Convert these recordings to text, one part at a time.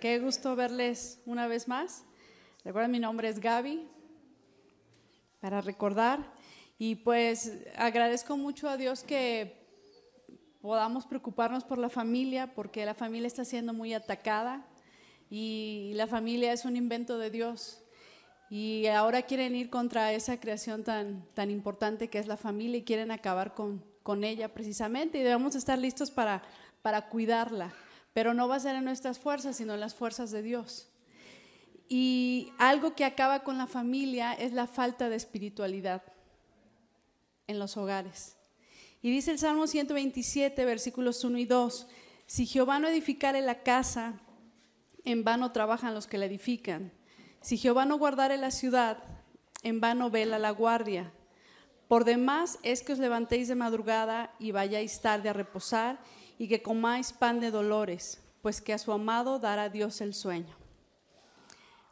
Qué gusto verles una vez más. Recuerden, mi nombre es Gaby, para recordar. Y pues agradezco mucho a Dios que podamos preocuparnos por la familia, porque la familia está siendo muy atacada y la familia es un invento de Dios. Y ahora quieren ir contra esa creación tan, tan importante que es la familia y quieren acabar con, con ella precisamente. Y debemos estar listos para, para cuidarla pero no va a ser en nuestras fuerzas, sino en las fuerzas de Dios. Y algo que acaba con la familia es la falta de espiritualidad en los hogares. Y dice el Salmo 127, versículos 1 y 2, si Jehová no edificare la casa, en vano trabajan los que la edifican. Si Jehová no guardare la ciudad, en vano vela la guardia. Por demás es que os levantéis de madrugada y vayáis tarde a reposar y que comáis pan de dolores, pues que a su amado dará Dios el sueño.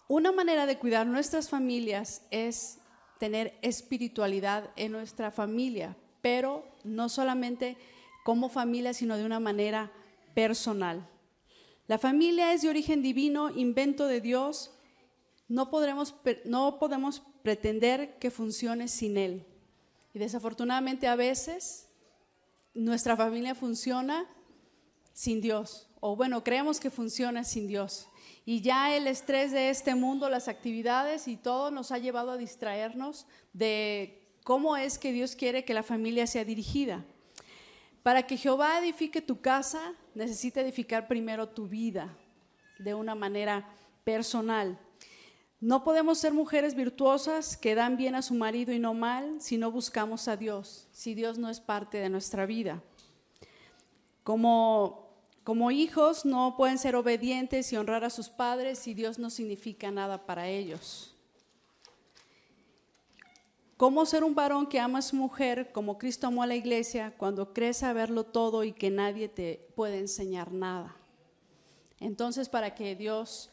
Una manera de cuidar nuestras familias es tener espiritualidad en nuestra familia, pero no solamente como familia, sino de una manera personal. La familia es de origen divino, invento de Dios. No, podremos, no podemos pretender que funcione sin Él. Y desafortunadamente a veces nuestra familia funciona sin Dios, o bueno, creemos que funciona sin Dios. Y ya el estrés de este mundo, las actividades y todo nos ha llevado a distraernos de cómo es que Dios quiere que la familia sea dirigida. Para que Jehová edifique tu casa, necesita edificar primero tu vida de una manera personal. No podemos ser mujeres virtuosas que dan bien a su marido y no mal si no buscamos a Dios, si Dios no es parte de nuestra vida. Como, como hijos no pueden ser obedientes y honrar a sus padres si Dios no significa nada para ellos. ¿Cómo ser un varón que ama a su mujer como Cristo amó a la iglesia cuando crees saberlo todo y que nadie te puede enseñar nada? Entonces, para que Dios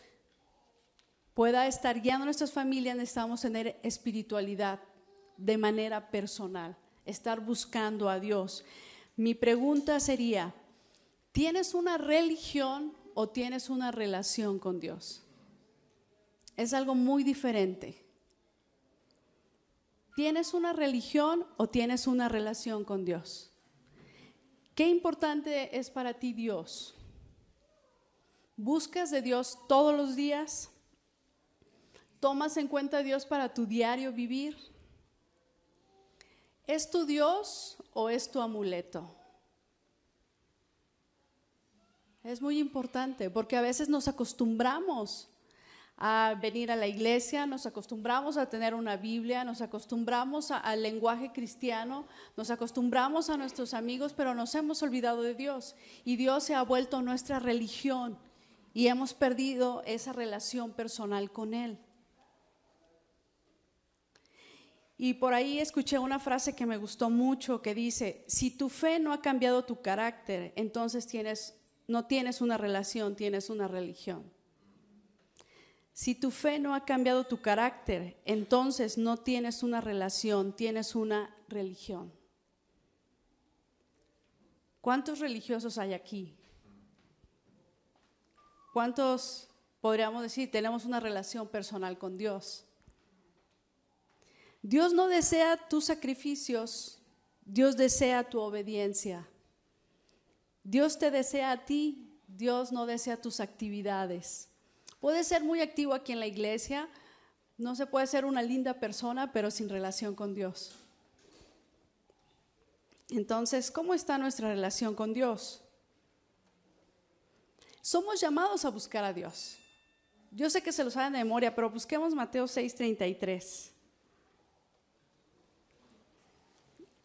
pueda estar guiando nuestras familias, necesitamos tener espiritualidad de manera personal, estar buscando a Dios. Mi pregunta sería, ¿tienes una religión o tienes una relación con Dios? Es algo muy diferente. ¿Tienes una religión o tienes una relación con Dios? ¿Qué importante es para ti Dios? ¿Buscas de Dios todos los días? ¿Tomas en cuenta a Dios para tu diario vivir? ¿Es tu Dios o es tu amuleto? Es muy importante porque a veces nos acostumbramos a venir a la iglesia, nos acostumbramos a tener una Biblia, nos acostumbramos al lenguaje cristiano, nos acostumbramos a nuestros amigos, pero nos hemos olvidado de Dios y Dios se ha vuelto nuestra religión y hemos perdido esa relación personal con Él. Y por ahí escuché una frase que me gustó mucho que dice, si tu fe no ha cambiado tu carácter, entonces tienes, no tienes una relación, tienes una religión. Si tu fe no ha cambiado tu carácter, entonces no tienes una relación, tienes una religión. ¿Cuántos religiosos hay aquí? ¿Cuántos podríamos decir tenemos una relación personal con Dios? Dios no desea tus sacrificios, Dios desea tu obediencia. Dios te desea a ti, Dios no desea tus actividades. Puedes ser muy activo aquí en la iglesia, no se puede ser una linda persona, pero sin relación con Dios. Entonces, ¿cómo está nuestra relación con Dios? Somos llamados a buscar a Dios. Yo sé que se los saben de memoria, pero busquemos Mateo 6:33.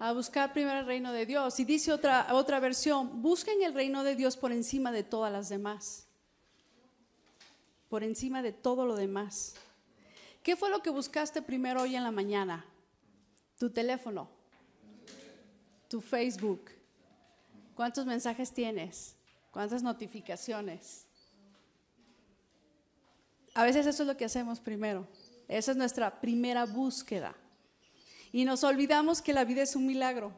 a buscar primero el reino de Dios. Y dice otra, otra versión, busquen el reino de Dios por encima de todas las demás, por encima de todo lo demás. ¿Qué fue lo que buscaste primero hoy en la mañana? Tu teléfono, tu Facebook, cuántos mensajes tienes, cuántas notificaciones. A veces eso es lo que hacemos primero. Esa es nuestra primera búsqueda. Y nos olvidamos que la vida es un milagro.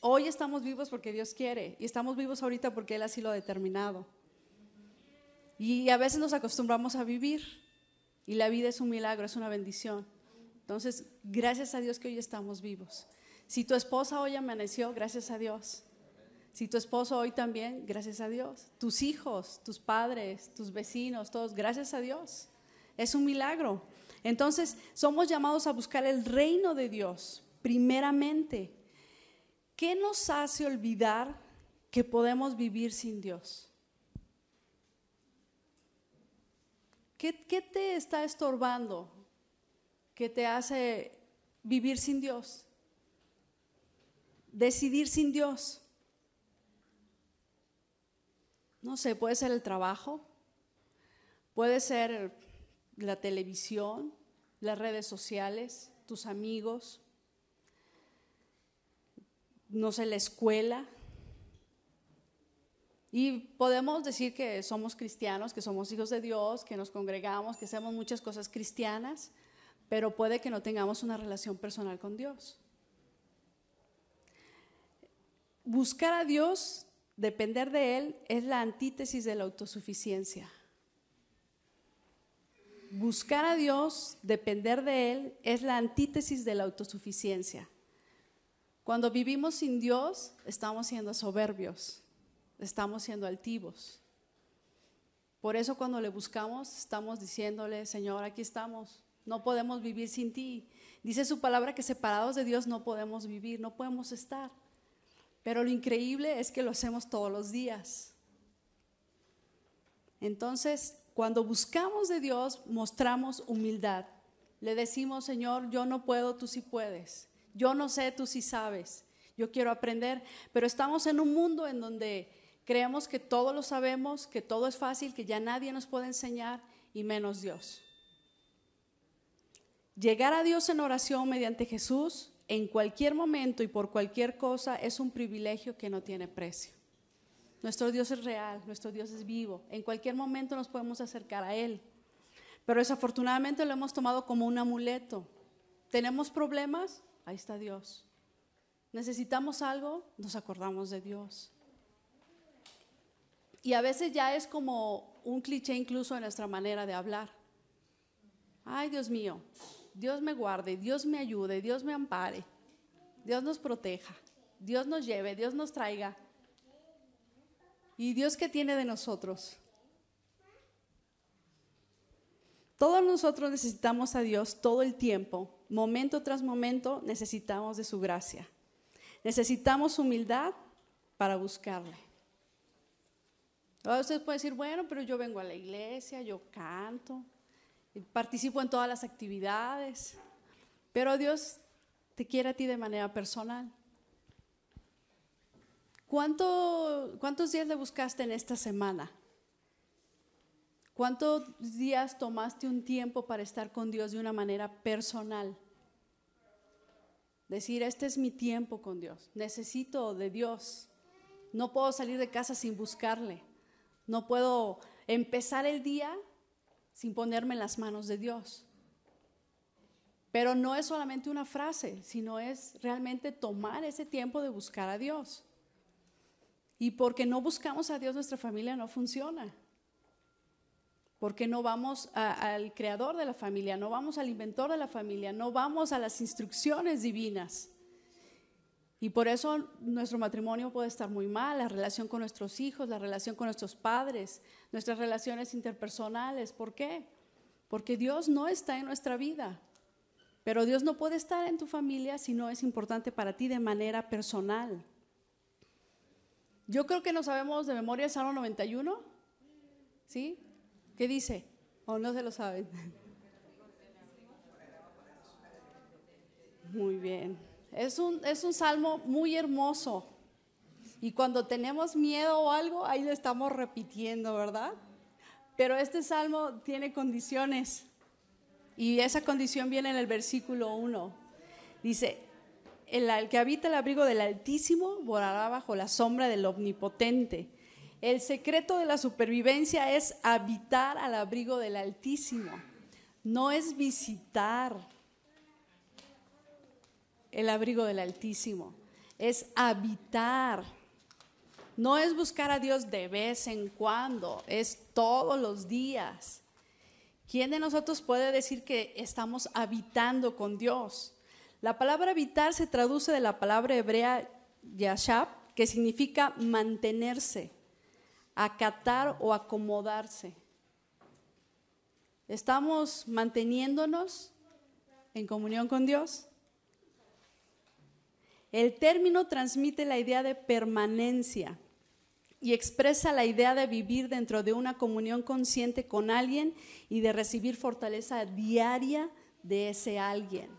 Hoy estamos vivos porque Dios quiere y estamos vivos ahorita porque Él así lo ha determinado. Y a veces nos acostumbramos a vivir y la vida es un milagro, es una bendición. Entonces, gracias a Dios que hoy estamos vivos. Si tu esposa hoy amaneció, gracias a Dios. Si tu esposo hoy también, gracias a Dios. Tus hijos, tus padres, tus vecinos, todos, gracias a Dios. Es un milagro. Entonces, somos llamados a buscar el reino de Dios, primeramente. ¿Qué nos hace olvidar que podemos vivir sin Dios? ¿Qué, te está estorbando que te hace vivir sin Dios? Decidir sin Dios. No sé, puede ser el trabajo, puede ser la televisión, las redes sociales, tus amigos, no sé, la escuela. Y podemos decir que somos cristianos, que somos hijos de Dios, que nos congregamos, que hacemos muchas cosas cristianas, pero puede que no tengamos una relación personal con Dios. Buscar a Dios, depender de Él, es la antítesis de la autosuficiencia buscar a Dios, depender de Él, es la antítesis de la autosuficiencia. Cuando vivimos sin Dios, estamos siendo soberbios, estamos siendo altivos. Por eso cuando le buscamos, estamos diciéndole, Señor, aquí estamos, no podemos vivir sin ti. Dice su palabra que separados de Dios no podemos vivir, no podemos estar. Pero lo increíble es que lo hacemos todos los días. Entonces, cuando buscamos de Dios, mostramos humildad. Le decimos, Señor, yo no puedo, tú sí puedes. Yo no sé, tú sí sabes. Yo quiero aprender. Pero estamos en un mundo en donde creemos que todo lo sabemos, que todo es fácil, que ya nadie nos puede enseñar, y menos Dios. Llegar a Dios en oración mediante Jesús en cualquier momento y por cualquier cosa es un privilegio que no tiene precio. Nuestro Dios es real, nuestro Dios es vivo. En cualquier momento nos podemos acercar a Él. Pero desafortunadamente lo hemos tomado como un amuleto. ¿Tenemos problemas? Ahí está Dios. ¿Necesitamos algo? Nos acordamos de Dios. Y a veces ya es como un cliché incluso en nuestra manera de hablar. Ay, Dios mío, Dios me guarde, Dios me ayude, Dios me ampare, Dios nos proteja, Dios nos lleve, Dios nos traiga. ¿Y Dios qué tiene de nosotros? Todos nosotros necesitamos a Dios todo el tiempo, momento tras momento necesitamos de su gracia. Necesitamos humildad para buscarle. Ahora ustedes pueden decir, bueno, pero yo vengo a la iglesia, yo canto, participo en todas las actividades, pero Dios te quiere a ti de manera personal. ¿Cuántos días le buscaste en esta semana? ¿Cuántos días tomaste un tiempo para estar con Dios de una manera personal? Decir, este es mi tiempo con Dios, necesito de Dios, no puedo salir de casa sin buscarle, no puedo empezar el día sin ponerme en las manos de Dios. Pero no es solamente una frase, sino es realmente tomar ese tiempo de buscar a Dios. Y porque no buscamos a Dios, nuestra familia no funciona. Porque no vamos al creador de la familia, no vamos al inventor de la familia, no vamos a las instrucciones divinas. Y por eso nuestro matrimonio puede estar muy mal, la relación con nuestros hijos, la relación con nuestros padres, nuestras relaciones interpersonales. ¿Por qué? Porque Dios no está en nuestra vida. Pero Dios no puede estar en tu familia si no es importante para ti de manera personal. Yo creo que no sabemos de memoria el Salmo 91. ¿Sí? ¿Qué dice? ¿O no se lo saben? Muy bien. Es un, es un salmo muy hermoso. Y cuando tenemos miedo o algo, ahí lo estamos repitiendo, ¿verdad? Pero este salmo tiene condiciones. Y esa condición viene en el versículo 1. Dice, el, que habita el abrigo del Altísimo volará bajo la sombra del Omnipotente. El secreto de la supervivencia es habitar al abrigo del Altísimo, no es visitar el abrigo del Altísimo, es habitar. No es buscar a Dios de vez en cuando, es todos los días. ¿Quién de nosotros puede decir que estamos habitando con Dios? La palabra habitar se traduce de la palabra hebrea yashab, que significa mantenerse, acatar o acomodarse. ¿Estamos manteniéndonos en comunión con Dios? El término transmite la idea de permanencia y expresa la idea de vivir dentro de una comunión consciente con alguien y de recibir fortaleza diaria de ese alguien.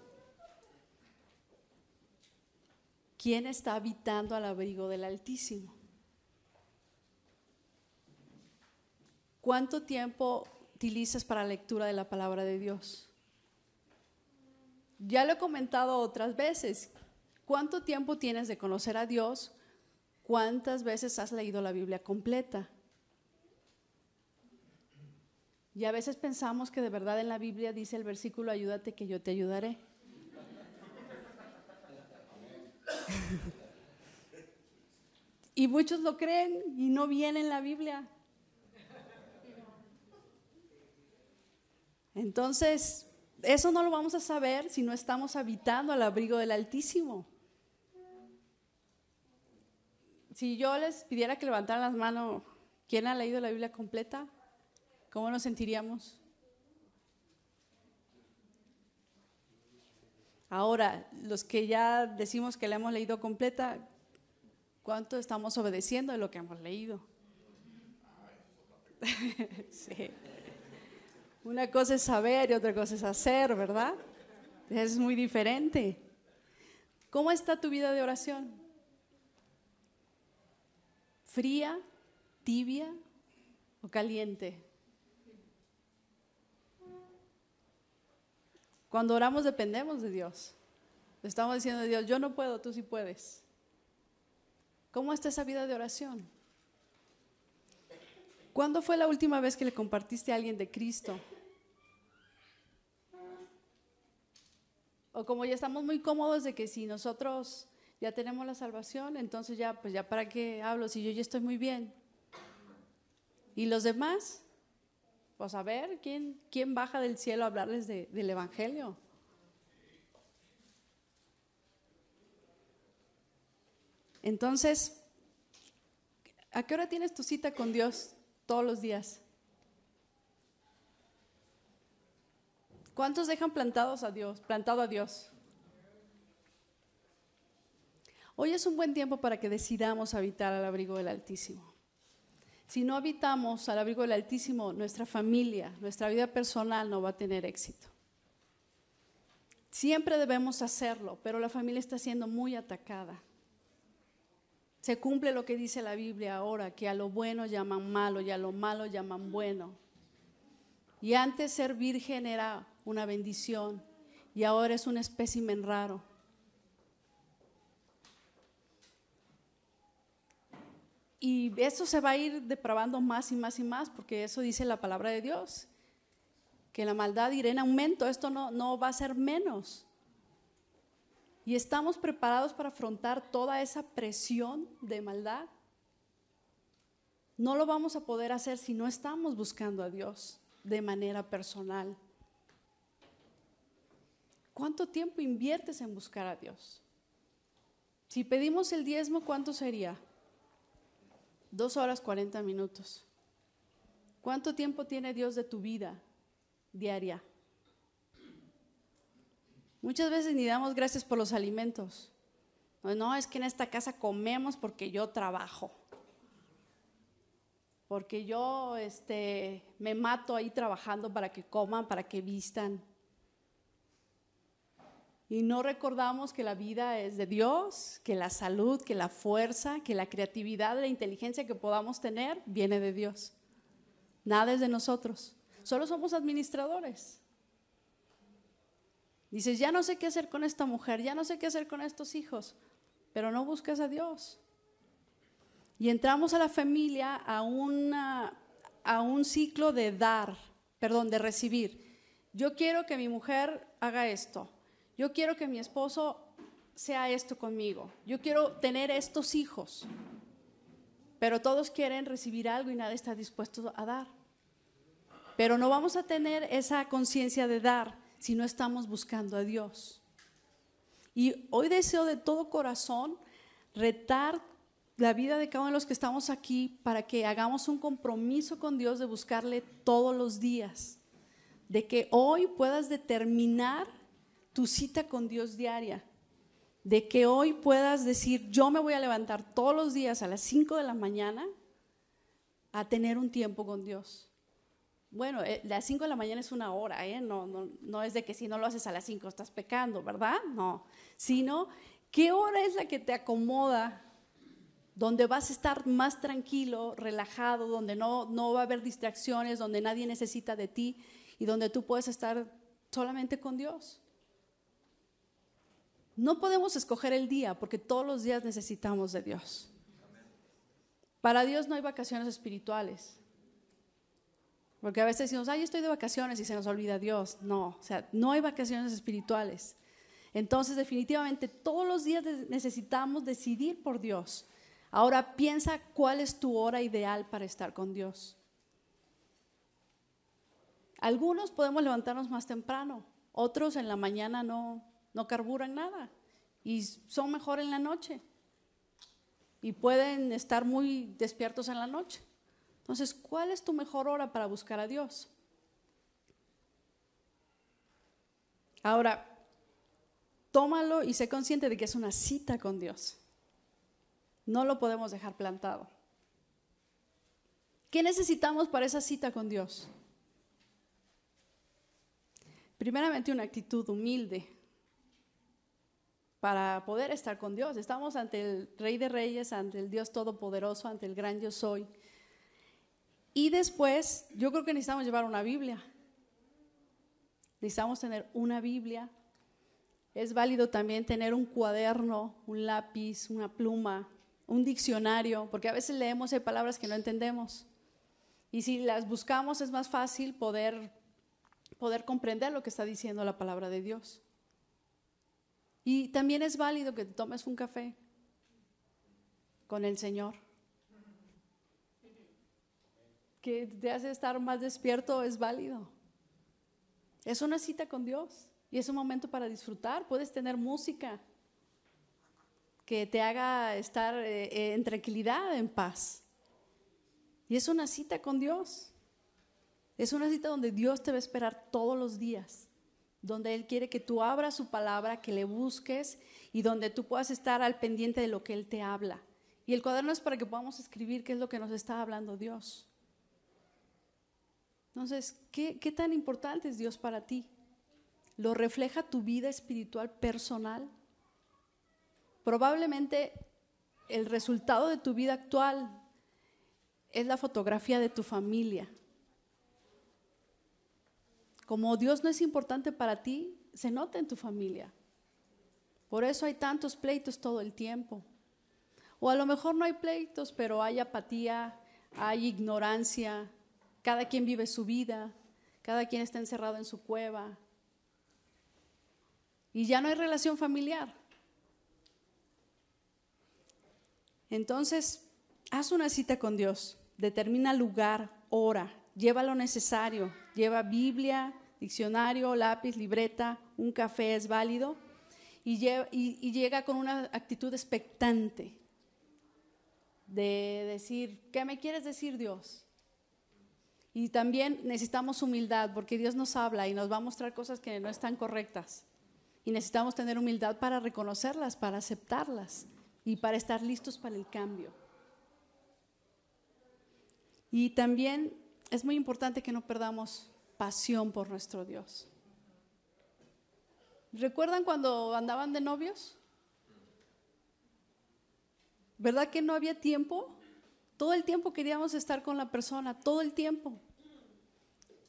¿Quién está habitando al abrigo del Altísimo? ¿Cuánto tiempo utilizas para la lectura de la palabra de Dios? Ya lo he comentado otras veces. ¿Cuánto tiempo tienes de conocer a Dios? ¿Cuántas veces has leído la Biblia completa? Y a veces pensamos que de verdad en la Biblia dice el versículo, ayúdate que yo te ayudaré. y muchos lo creen y no vienen la Biblia. Entonces, eso no lo vamos a saber si no estamos habitando al abrigo del Altísimo. Si yo les pidiera que levantaran las manos, ¿quién ha leído la Biblia completa? ¿Cómo nos sentiríamos? Ahora, los que ya decimos que la hemos leído completa, ¿cuánto estamos obedeciendo de lo que hemos leído? sí. Una cosa es saber y otra cosa es hacer, ¿verdad? Es muy diferente. ¿Cómo está tu vida de oración? ¿Fría, tibia o caliente? Cuando oramos dependemos de Dios. estamos diciendo a Dios, yo no puedo, tú sí puedes. ¿Cómo está esa vida de oración? ¿Cuándo fue la última vez que le compartiste a alguien de Cristo? O como ya estamos muy cómodos de que si nosotros ya tenemos la salvación, entonces ya, pues ya para qué hablo si yo ya estoy muy bien. ¿Y los demás? Pues a ver, ¿quién, quién baja del cielo a hablarles del Evangelio? Entonces, ¿a qué hora tienes tu cita con Dios todos los días? ¿Cuántos dejan plantados a Dios, plantado a Dios? Hoy es un buen tiempo para que decidamos habitar al abrigo del Altísimo. Si no habitamos al abrigo del Altísimo, nuestra familia, nuestra vida personal no va a tener éxito. Siempre debemos hacerlo, pero la familia está siendo muy atacada. Se cumple lo que dice la Biblia ahora, que a lo bueno llaman malo y a lo malo llaman bueno. Y antes ser virgen era una bendición y ahora es un espécimen raro. Y eso se va a ir depravando más y más y más, porque eso dice la palabra de Dios, que la maldad irá en aumento, esto no, no va a ser menos. Y estamos preparados para afrontar toda esa presión de maldad. No lo vamos a poder hacer si no estamos buscando a Dios de manera personal. ¿Cuánto tiempo inviertes en buscar a Dios? Si pedimos el diezmo, ¿cuánto sería? Dos horas cuarenta minutos. ¿Cuánto tiempo tiene Dios de tu vida diaria? Muchas veces ni damos gracias por los alimentos. No, no, es que en esta casa comemos porque yo trabajo. Porque yo este, me mato ahí trabajando para que coman, para que vistan y no recordamos que la vida es de Dios, que la salud, que la fuerza, que la creatividad, la inteligencia que podamos tener viene de Dios. Nada es de nosotros. Solo somos administradores. Dices, ya no sé qué hacer con esta mujer, ya no sé qué hacer con estos hijos, pero no buscas a Dios. Y entramos a la familia a, a un ciclo de dar, perdón, de recibir. Yo quiero que mi mujer haga esto, yo quiero que mi esposo sea esto conmigo, yo quiero tener estos hijos, pero todos quieren recibir algo y nadie está dispuesto a dar. Pero no vamos a tener esa conciencia de dar si no estamos buscando a Dios. Y hoy deseo de todo corazón retar la vida de cada uno de los que estamos aquí para que hagamos un compromiso con Dios de buscarle todos los días, de que hoy puedas determinar tu cita con Dios diaria, de que hoy puedas decir, yo me voy a levantar todos los días a las 5 de la mañana a tener un tiempo con Dios. Bueno, eh, las 5 de la mañana es una hora, ¿eh? no, es de que si no lo haces a las 5 estás pecando, ¿verdad? No, sino qué hora es la que te acomoda, donde vas a estar más tranquilo, relajado, donde no va a haber distracciones, donde nadie necesita de ti y donde tú puedes estar solamente con Dios. No podemos escoger el día porque todos los días necesitamos de Dios. Para Dios no hay vacaciones espirituales. Porque a veces decimos, ay, estoy de vacaciones y se nos olvida Dios. No, o sea, no hay vacaciones espirituales. Entonces, definitivamente, todos los días necesitamos decidir por Dios. Ahora piensa cuál es tu hora ideal para estar con Dios. Algunos podemos levantarnos más temprano, otros en la mañana no, no carburan nada y son mejor en la noche y pueden estar muy despiertos en la noche. Entonces, ¿cuál es tu mejor hora para buscar a Dios? Ahora, tómalo y sé consciente de que es una cita con Dios. No lo podemos dejar plantado. ¿Qué necesitamos para esa cita con Dios? Primeramente una actitud humilde, para poder estar con Dios. Estamos ante el Rey de Reyes, ante el Dios Todopoderoso, ante el gran Yo Soy. Y después, yo creo que necesitamos llevar una Biblia. Necesitamos tener una Biblia. Es válido también tener un cuaderno, un lápiz, una pluma, un diccionario, porque a veces leemos palabras que no entendemos. Y si las buscamos es más fácil poder, poder comprender lo que está diciendo la palabra de Dios. Y también es válido que te tomes un café con el Señor. Que te hace estar más despierto es válido. Es una cita con Dios y es un momento para disfrutar. Puedes tener música que te haga estar eh, eh, en tranquilidad, en paz. Y es una cita con Dios. Es una cita donde Dios te va a esperar todos los días donde Él quiere que tú abras su palabra, que le busques y donde tú puedas estar al pendiente de lo que Él te habla. Y el cuaderno es para que podamos escribir qué es lo que nos está hablando Dios. Entonces, ¿qué, tan importante es Dios para ti? ¿Lo refleja tu vida espiritual personal? Probablemente el resultado de tu vida actual es la fotografía de tu familia como Dios no es importante para ti, se nota en tu familia. Por eso hay tantos pleitos todo el tiempo. O a lo mejor no hay pleitos, pero hay apatía, hay ignorancia, cada quien vive su vida, cada quien está encerrado en su cueva. Y ya no hay relación familiar. Entonces, haz una cita con Dios, determina lugar, hora, lleva lo necesario, lleva Biblia, diccionario, lápiz, libreta, un café es válido y, y llega con una actitud expectante de decir, ¿qué me quieres decir Dios? Y también necesitamos humildad porque Dios nos habla y nos va a mostrar cosas que no están correctas. Y necesitamos tener humildad para reconocerlas, para aceptarlas y para estar listos para el cambio. Y también es muy importante que no perdamos pasión por nuestro Dios. ¿Recuerdan cuando andaban de novios? ¿Verdad que no había tiempo? Todo el tiempo queríamos estar con la persona, todo el tiempo.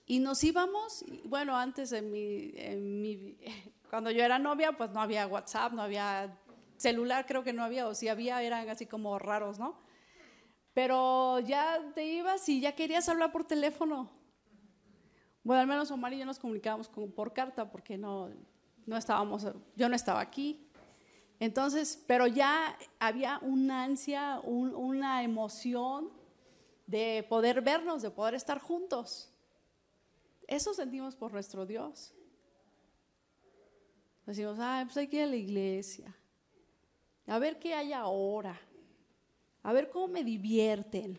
Y nos íbamos, bueno, antes en mi, cuando yo era novia, pues no había WhatsApp, no había celular, creo que no había, o si había eran así como raros, ¿no? Pero ya te ibas y ya querías hablar por teléfono. Bueno, al menos Omar y yo nos comunicábamos por carta porque no, estábamos, yo no estaba aquí. Entonces, pero ya había una ansia, una emoción de poder vernos, de poder estar juntos. Eso sentimos por nuestro Dios. Decimos, ah, pues hay que ir a la iglesia. A ver qué hay ahora a ver cómo me divierten,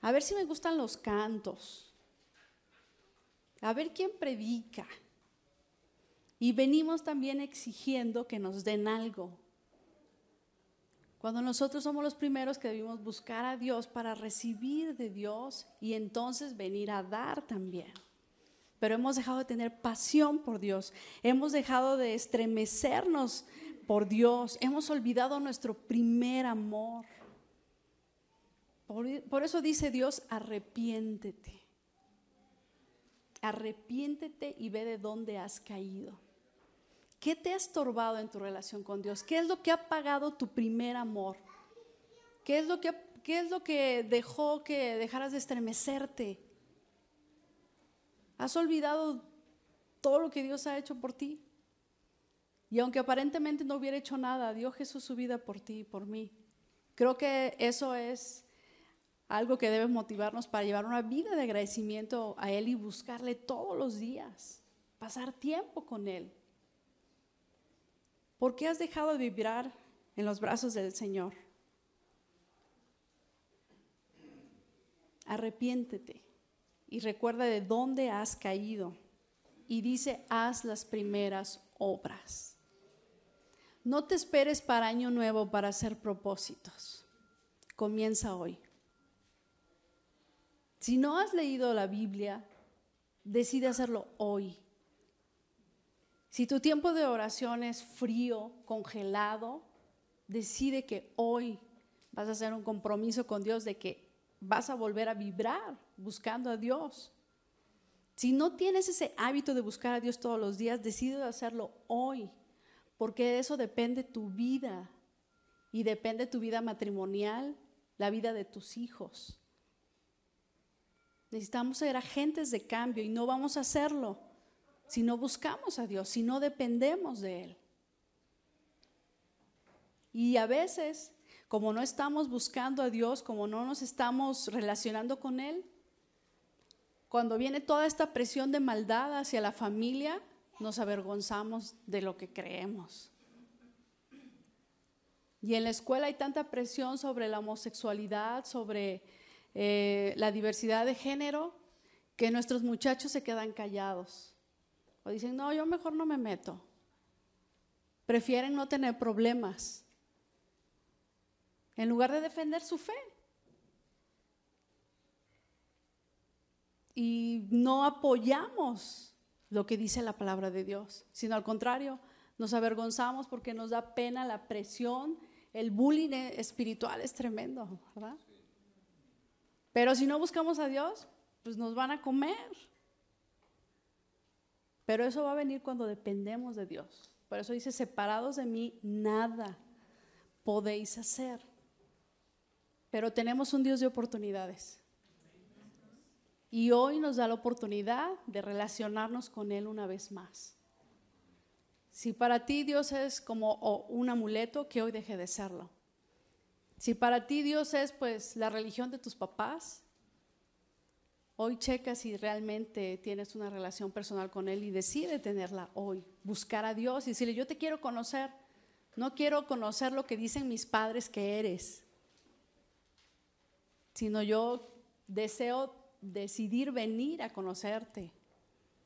a ver si me gustan los cantos, a ver quién predica. Y venimos también exigiendo que nos den algo. Cuando nosotros somos los primeros que debimos buscar a Dios para recibir de Dios y entonces venir a dar también. Pero hemos dejado de tener pasión por Dios, hemos dejado de estremecernos por Dios, hemos olvidado nuestro primer amor. Por, eso dice Dios, arrepiéntete. Arrepiéntete y ve de dónde has caído. ¿Qué te ha estorbado en tu relación con Dios? ¿Qué es lo que ha pagado tu primer amor? ¿Qué es lo que, qué es lo que dejó que dejaras de estremecerte? ¿Has olvidado todo lo que Dios ha hecho por ti? Y aunque aparentemente no hubiera hecho nada, dio Jesús su vida por ti y por mí. Creo que eso es algo que debe motivarnos para llevar una vida de agradecimiento a Él y buscarle todos los días, pasar tiempo con Él. ¿Por qué has dejado de vibrar en los brazos del Señor? Arrepiéntete y recuerda de dónde has caído. Y dice, haz las primeras obras. No te esperes para año nuevo para hacer propósitos. Comienza hoy. Si no has leído la Biblia, decide hacerlo hoy. Si tu tiempo de oración es frío, congelado, decide que hoy vas a hacer un compromiso con Dios de que vas a volver a vibrar buscando a Dios. Si no tienes ese hábito de buscar a Dios todos los días, decide hacerlo hoy porque eso depende tu vida y depende tu vida matrimonial, la vida de tus hijos. Necesitamos ser agentes de cambio y no vamos a hacerlo si no buscamos a Dios, si no dependemos de Él. Y a veces, como no estamos buscando a Dios, como no nos estamos relacionando con Él, cuando viene toda esta presión de maldad hacia la familia, nos avergonzamos de lo que creemos. Y en la escuela hay tanta presión sobre la homosexualidad, sobre eh, la diversidad de género, que nuestros muchachos se quedan callados. O dicen, no, yo mejor no me meto. Prefieren no tener problemas. En lugar de defender su fe. Y no apoyamos lo que dice la palabra de Dios, sino al contrario, nos avergonzamos porque nos da pena la presión, el bullying espiritual es tremendo, ¿verdad? Pero si no buscamos a Dios, pues nos van a comer. Pero eso va a venir cuando dependemos de Dios. Por eso dice, separados de mí, nada podéis hacer. Pero tenemos un Dios de oportunidades y hoy nos da la oportunidad de relacionarnos con Él una vez más. Si para ti Dios es como un amuleto, que hoy deje de serlo. Si para ti Dios es pues la religión de tus papás, hoy checa si realmente tienes una relación personal con Él y decide tenerla hoy. Buscar a Dios y decirle, yo te quiero conocer, no quiero conocer lo que dicen mis padres que eres, sino yo deseo decidir venir a conocerte.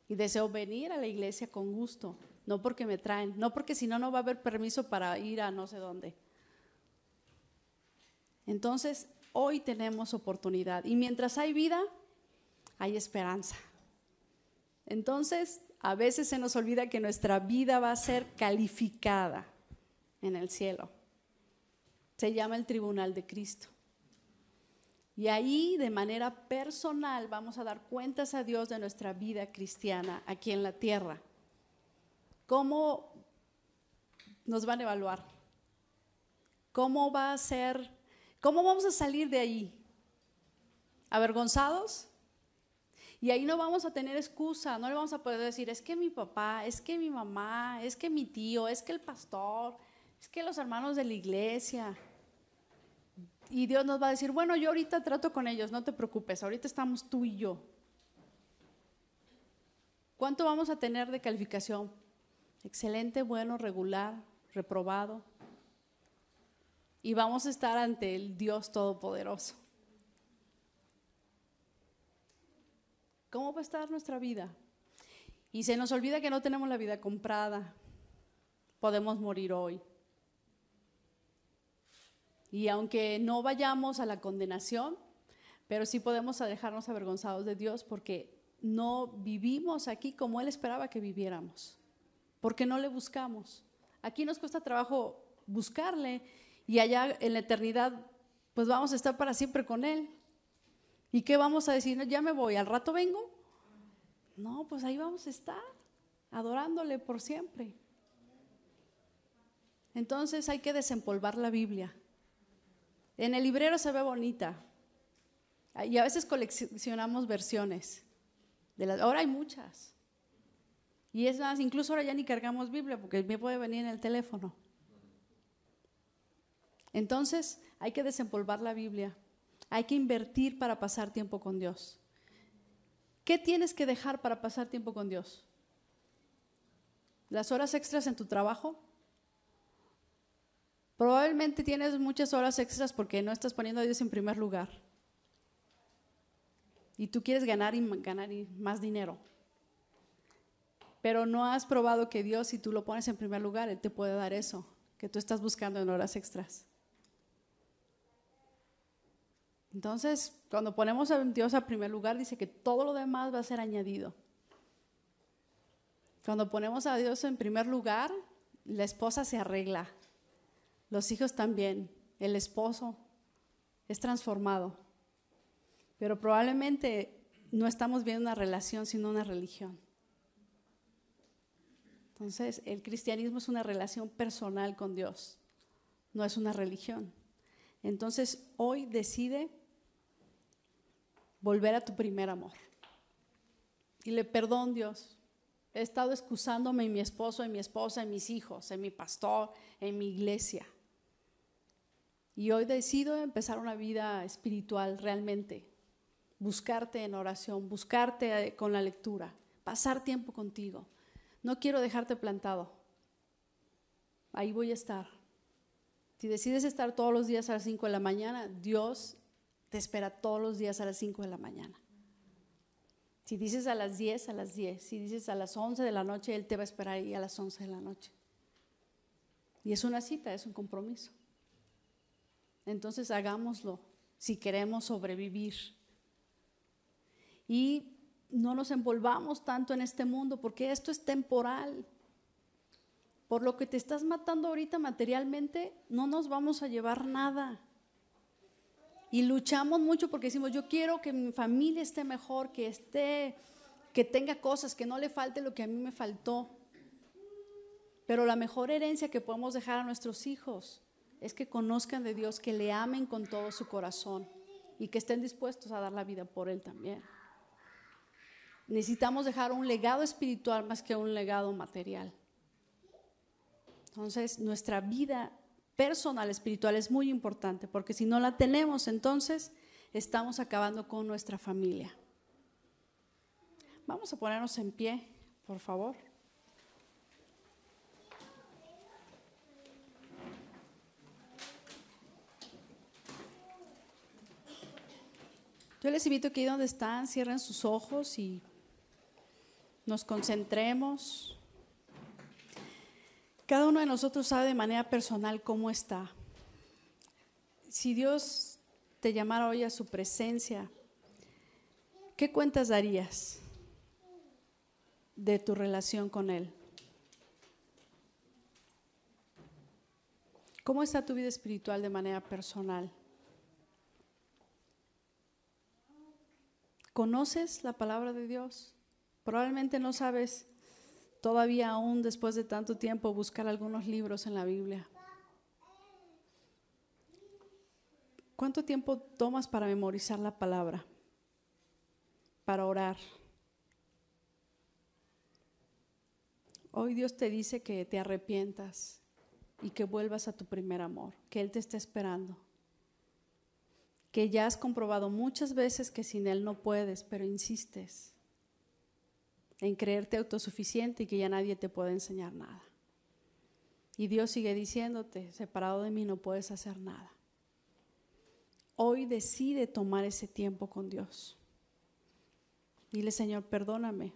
Y deseo venir a la iglesia con gusto, no porque me traen, no porque si no, no va a haber permiso para ir a no sé dónde. Entonces, hoy tenemos oportunidad. Y mientras hay vida, hay esperanza. Entonces, a veces se nos olvida que nuestra vida va a ser calificada en el cielo. Se llama el tribunal de Cristo. Y ahí de manera personal vamos a dar cuentas a Dios de nuestra vida cristiana aquí en la tierra. ¿Cómo nos van a evaluar? ¿Cómo va a ser? ¿Cómo vamos a salir de ahí? ¿Avergonzados? Y ahí no vamos a tener excusa, no le vamos a poder decir, es que mi papá, es que mi mamá, es que mi tío, es que el pastor, es que los hermanos de la iglesia y Dios nos va a decir, bueno, yo ahorita trato con ellos, no te preocupes, ahorita estamos tú y yo. ¿Cuánto vamos a tener de calificación? Excelente, bueno, regular, reprobado. Y vamos a estar ante el Dios Todopoderoso. ¿Cómo va a estar nuestra vida? Y se nos olvida que no tenemos la vida comprada. Podemos morir hoy. Y aunque no vayamos a la condenación, pero sí podemos dejarnos avergonzados de Dios porque no vivimos aquí como Él esperaba que viviéramos, porque no le buscamos. Aquí nos cuesta trabajo buscarle y allá en la eternidad pues vamos a estar para siempre con Él. ¿Y qué vamos a decir? ya me voy, al rato vengo. No, pues ahí vamos a estar, adorándole por siempre. Entonces hay que desempolvar la Biblia en el librero se ve bonita. Y a veces coleccionamos versiones. De ahora hay muchas. Y es más, incluso ahora ya ni cargamos Biblia porque me puede venir en el teléfono. Entonces hay que desempolvar la Biblia. Hay que invertir para pasar tiempo con Dios. ¿Qué tienes que dejar para pasar tiempo con Dios? ¿Las horas extras en tu trabajo? Probablemente tienes muchas horas extras porque no estás poniendo a Dios en primer lugar. Y tú quieres ganar y ganar más dinero. Pero no has probado que Dios, si tú lo pones en primer lugar, Él te puede dar eso que tú estás buscando en horas extras. Entonces, cuando ponemos a Dios en primer lugar, dice que todo lo demás va a ser añadido. Cuando ponemos a Dios en primer lugar, la esposa se arregla, los hijos también, el esposo es transformado. Pero probablemente no estamos viendo una relación, sino una religión. Entonces, el cristianismo es una relación personal con Dios, no es una religión. Entonces, hoy decide volver a tu primer amor. Y le perdón, Dios. He estado excusándome en mi esposo, en mi esposa, en mis hijos, en mi pastor, en mi iglesia. Y hoy decido empezar una vida espiritual realmente, buscarte en oración, buscarte eh, con la lectura, pasar tiempo contigo. No quiero dejarte plantado. Ahí voy a estar. Si decides estar todos los días a las 5 de la mañana, Dios te espera todos los días a las 5 de la mañana. Si dices a las 10, a las 10. Si dices a las 11 de la noche, Él te va a esperar ahí a las 11 de la noche. Y es una cita, es un compromiso. Entonces hagámoslo si queremos sobrevivir. Y no nos envolvamos tanto en este mundo porque esto es temporal. Por lo que te estás matando ahorita materialmente, no nos vamos a llevar nada. Y luchamos mucho porque decimos, yo quiero que mi familia esté mejor, que esté, que tenga cosas, que no le falte lo que a mí me faltó. Pero la mejor herencia que podemos dejar a nuestros hijos es que conozcan de Dios, que le amen con todo su corazón y que estén dispuestos a dar la vida por Él también. Necesitamos dejar un legado espiritual más que un legado material. Entonces, nuestra vida personal espiritual es muy importante, porque si no la tenemos, entonces estamos acabando con nuestra familia. Vamos a ponernos en pie, por favor. Yo les invito que ahí donde están cierren sus ojos y nos concentremos. Cada uno de nosotros sabe de manera personal cómo está. Si Dios te llamara hoy a su presencia, ¿qué cuentas darías de tu relación con Él? ¿Cómo está tu vida espiritual de manera personal? ¿Conoces la palabra de Dios? Probablemente no sabes todavía aún después de tanto tiempo buscar algunos libros en la Biblia. ¿Cuánto tiempo tomas para memorizar la palabra? Para orar. Hoy Dios te dice que te arrepientas y que vuelvas a tu primer amor, que Él te está esperando que ya has comprobado muchas veces que sin Él no puedes, pero insistes en creerte autosuficiente y que ya nadie te puede enseñar nada. Y Dios sigue diciéndote, separado de mí no puedes hacer nada. Hoy decide tomar ese tiempo con Dios. Dile, Señor, perdóname,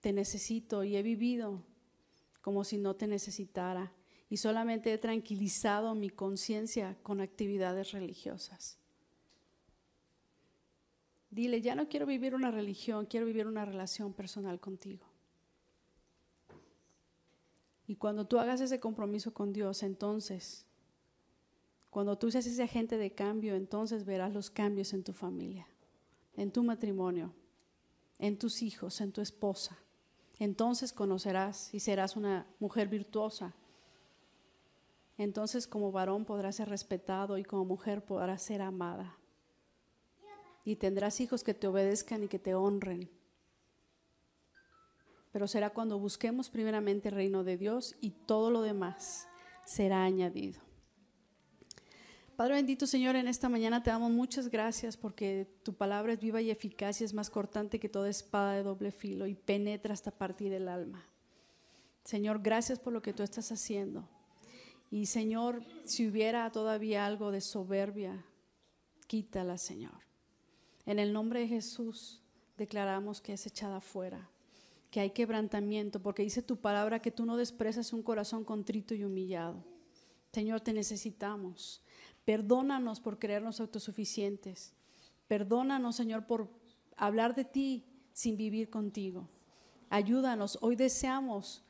te necesito y he vivido como si no te necesitara y solamente he tranquilizado mi conciencia con actividades religiosas. Dile, ya no quiero vivir una religión, quiero vivir una relación personal contigo. Y cuando tú hagas ese compromiso con Dios, entonces, cuando tú seas ese agente de cambio, entonces verás los cambios en tu familia, en tu matrimonio, en tus hijos, en tu esposa. Entonces conocerás y serás una mujer virtuosa. Entonces como varón podrás ser respetado y como mujer podrás ser amada y tendrás hijos que te obedezcan y que te honren. Pero será cuando busquemos primeramente el reino de Dios y todo lo demás será añadido. Padre bendito Señor, en esta mañana te damos muchas gracias porque tu palabra es viva y eficaz y es más cortante que toda espada de doble filo y penetra hasta partir el alma. Señor, gracias por lo que tú estás haciendo. Y Señor, si hubiera todavía algo de soberbia, quítala, Señor. En el nombre de Jesús declaramos que es echada fuera, que hay quebrantamiento, porque dice tu palabra que tú no desprezas un corazón contrito y humillado. Señor, te necesitamos. Perdónanos por creernos autosuficientes. Perdónanos, Señor, por hablar de ti sin vivir contigo. Ayúdanos. Hoy deseamos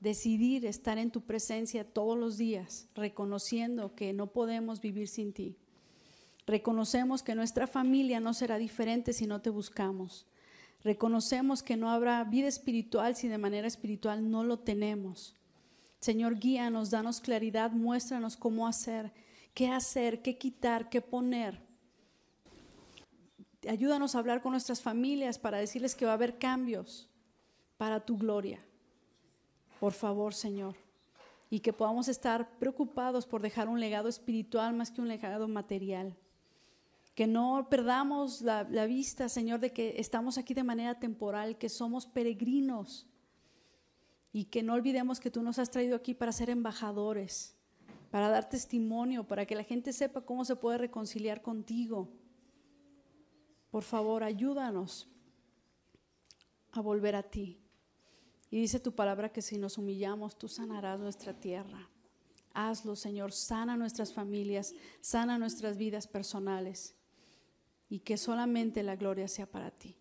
decidir estar en tu presencia todos los días, reconociendo que no podemos vivir sin ti. Reconocemos que nuestra familia no será diferente si no te buscamos. Reconocemos que no habrá vida espiritual si de manera espiritual no lo tenemos. Señor, guíanos, danos claridad, muéstranos cómo hacer, qué hacer, qué quitar, qué poner. Ayúdanos a hablar con nuestras familias para decirles que va a haber cambios para tu gloria. Por favor, Señor. Y que podamos estar preocupados por dejar un legado espiritual más que un legado material que no perdamos la, vista, Señor, de que estamos aquí de manera temporal, que somos peregrinos y que no olvidemos que tú nos has traído aquí para ser embajadores, para dar testimonio, para que la gente sepa cómo se puede reconciliar contigo. Por favor, ayúdanos a volver a ti. Y dice tu palabra que si nos humillamos, tú sanarás nuestra tierra. Hazlo, Señor, sana nuestras familias, sana nuestras vidas personales y que solamente la gloria sea para ti.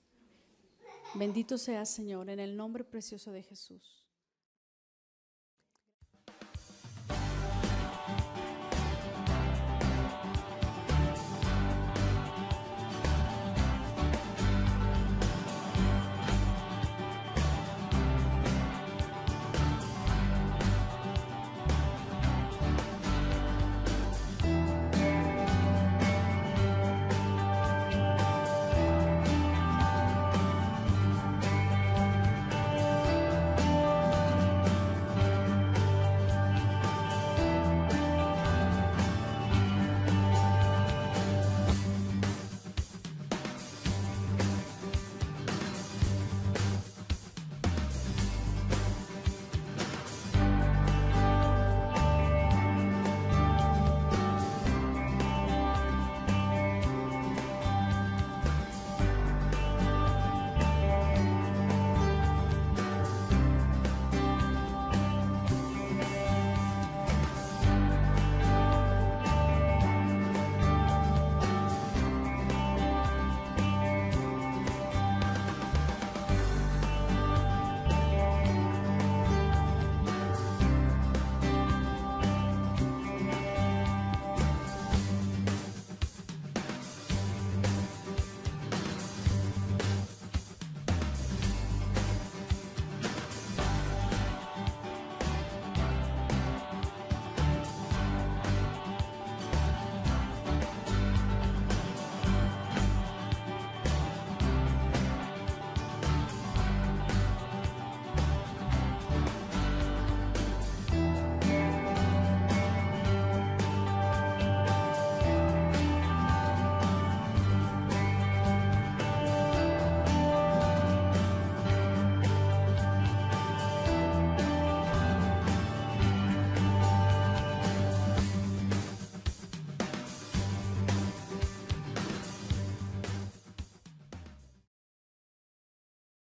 Bendito sea, Señor, en el nombre precioso de Jesús.